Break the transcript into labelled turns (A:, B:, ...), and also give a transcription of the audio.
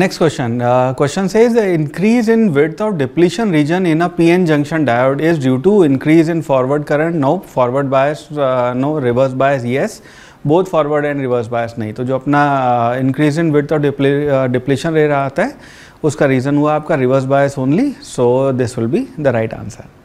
A: next question question is increase in width of depletion region in a PN junction diode is due to increase in forward current no forward bias no reverse bias yes both forward and reverse bias नहीं तो जो अपना increase in width of depletion रह रहा था उसका reason हुआ आपका reverse bias only so this will be the right answer